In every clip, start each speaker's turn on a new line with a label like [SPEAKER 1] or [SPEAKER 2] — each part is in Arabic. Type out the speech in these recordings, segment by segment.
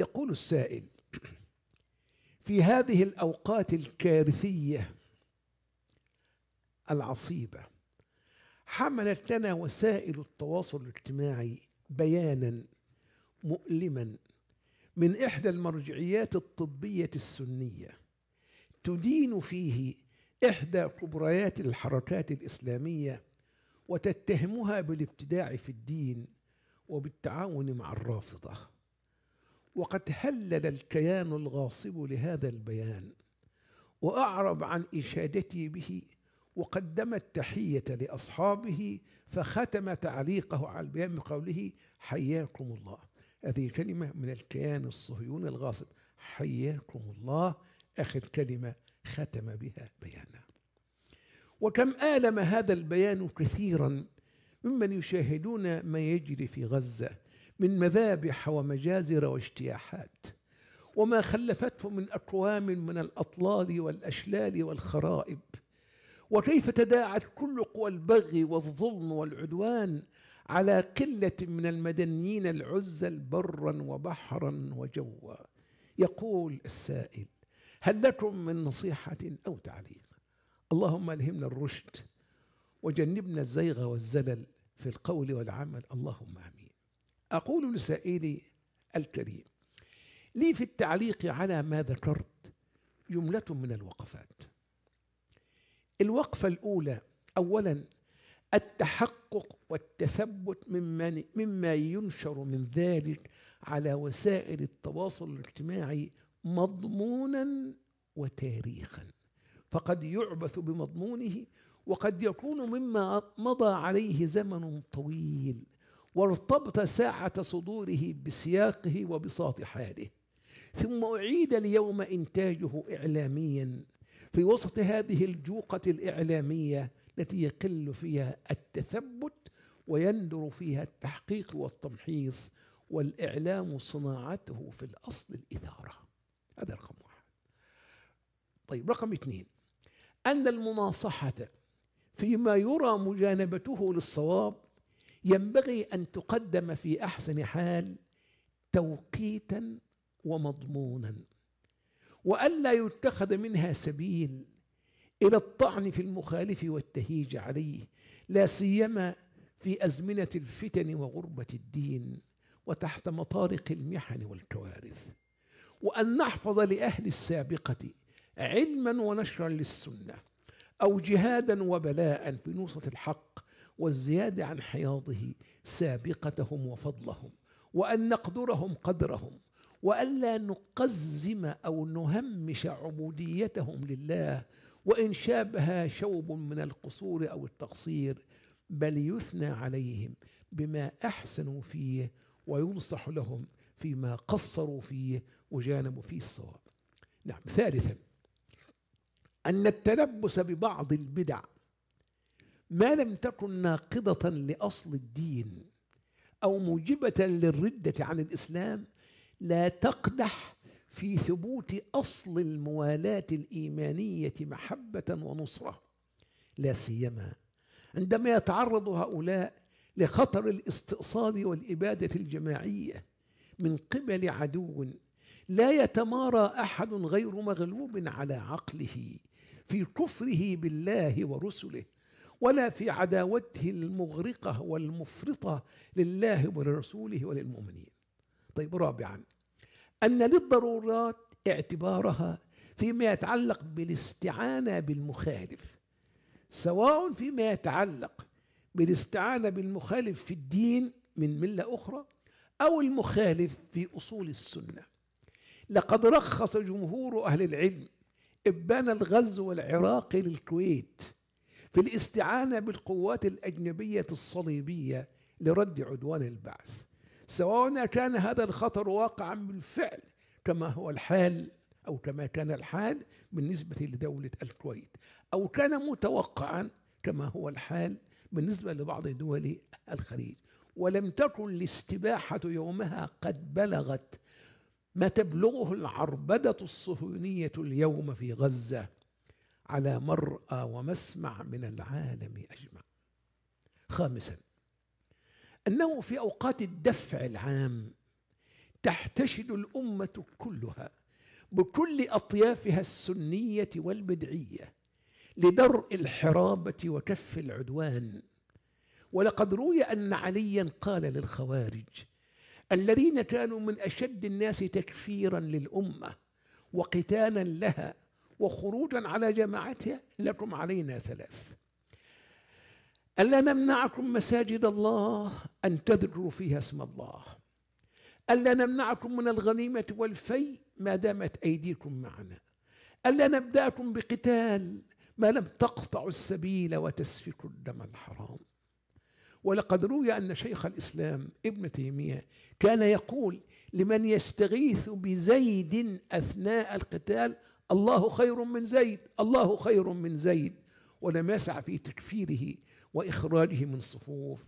[SPEAKER 1] يقول السائل في هذه الأوقات الكارثية العصيبة حملت لنا وسائل التواصل الاجتماعي بيانا مؤلما من إحدى المرجعيات الطبية السنية تدين فيه إحدى كبريات الحركات الإسلامية وتتهمها بالابتداع في الدين وبالتعاون مع الرافضه وقد هلل الكيان الغاصب لهذا البيان وأعرب عن إشادتي به وقدم التحية لأصحابه فختم تعليقه على البيان بقوله حياكم الله هذه كلمة من الكيان الصهيوني الغاصب حياكم الله آخر كلمة ختم بها بيانا وكم آلم هذا البيان كثيرا ممن يشاهدون ما يجري في غزة من مذابح ومجازر واجتياحات وما خلفته من أقوام من الأطلال والأشلال والخرائب وكيف تداعت كل قوى البغي والظلم والعدوان على قلة من المدنيين العزل برا وبحرا وجوا يقول السائل هل لكم من نصيحة أو تعليق اللهم ألهمنا الرشد وجنبنا الزيغ والزلل في القول والعمل اللهم آمين أقول لسائلي الكريم لي في التعليق على ما ذكرت جملة من الوقفات الوقفة الأولى أولا التحقق والتثبت مما مما ينشر من ذلك على وسائل التواصل الاجتماعي مضمونا وتاريخا فقد يعبث بمضمونه وقد يكون مما مضى عليه زمن طويل وارتبط ساعة صدوره بسياقه وبساط حاله ثم أعيد اليوم إنتاجه إعلاميا في وسط هذه الجوقة الإعلامية التي يقل فيها التثبت ويندر فيها التحقيق والتمحيص والإعلام صناعته في الأصل الإثارة هذا رقم واحد طيب رقم اثنين أن المناصحة فيما يرى مجانبته للصواب ينبغي ان تقدم في احسن حال توقيتا ومضمونا والا يتخذ منها سبيل الى الطعن في المخالف والتهيج عليه لا سيما في ازمنه الفتن وغربه الدين وتحت مطارق المحن والكوارث وان نحفظ لاهل السابقه علما ونشرا للسنه او جهادا وبلاء في نوصه الحق والزيادة عن حياضه سابقتهم وفضلهم وأن نقدرهم قدرهم وألا نقزم أو نهمش عبوديتهم لله وإن شابها شوب من القصور أو التقصير بل يثنى عليهم بما أحسنوا فيه وينصح لهم فيما قصروا فيه وجانبوا فيه الصواب نعم ثالثا أن التلبس ببعض البدع ما لم تكن ناقضة لأصل الدين أو موجبة للردة عن الإسلام لا تقدح في ثبوت أصل الموالاة الإيمانية محبة ونصرة لا سيما عندما يتعرض هؤلاء لخطر الاستئصال والإبادة الجماعية من قبل عدو لا يتمارى أحد غير مغلوب على عقله في كفره بالله ورسله ولا في عداوته المغرقة والمفرطة لله ولرسوله وللمؤمنين طيب رابعا أن للضرورات اعتبارها فيما يتعلق بالاستعانة بالمخالف سواء فيما يتعلق بالاستعانة بالمخالف في الدين من ملة أخرى أو المخالف في أصول السنة لقد رخص جمهور أهل العلم إبان الغزو العراقي للكويت في الاستعانة بالقوات الأجنبية الصليبية لرد عدوان البعث سواء كان هذا الخطر واقعا بالفعل كما هو الحال أو كما كان الحال بالنسبة لدولة الكويت أو كان متوقعا كما هو الحال بالنسبة لبعض دول الخليج ولم تكن الاستباحة يومها قد بلغت ما تبلغه العربدة الصهيونية اليوم في غزة على مرأى ومسمع من العالم أجمع خامسا أنه في أوقات الدفع العام تحتشد الأمة كلها بكل أطيافها السنية والبدعية لدرء الحرابة وكف العدوان ولقد روي أن عليا قال للخوارج الذين كانوا من أشد الناس تكفيرا للأمة وقتالا لها وخروجا على جماعتها لكم علينا ثلاث ألا نمنعكم مساجد الله أن تذكروا فيها اسم الله ألا نمنعكم من الغنيمة والفي ما دامت أيديكم معنا ألا نبدأكم بقتال ما لم تقطعوا السبيل وتسفكوا الدم الحرام ولقد روي أن شيخ الإسلام ابن تيمية كان يقول لمن يستغيث بزيد أثناء القتال الله خير من زيد الله خير من زيد ولم يسع في تكفيره وإخراجه من صفوف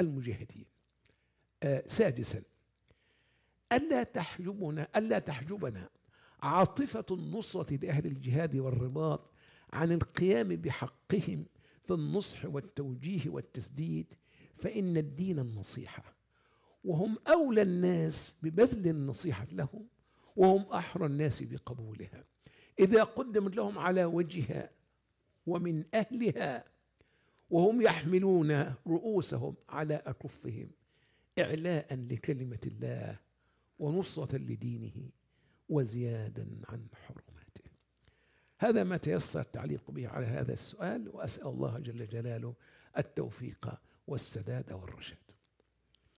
[SPEAKER 1] المجاهدين آه سادسا ألا تحجبنا ألا تحجبنا عاطفة النصرة لأهل الجهاد والرباط عن القيام بحقهم في النصح والتوجيه والتسديد فإن الدين النصيحة وهم أولى الناس ببذل النصيحة لهم وهم أحرى الناس بقبولها إذا قدمت لهم على وجهها ومن أهلها وهم يحملون رؤوسهم على أكفهم إعلاء لكلمة الله ونصرة لدينه وزيادا عن حرماته هذا ما تيسر التعليق به على هذا السؤال وأسأل الله جل جلاله التوفيق والسداد والرشاد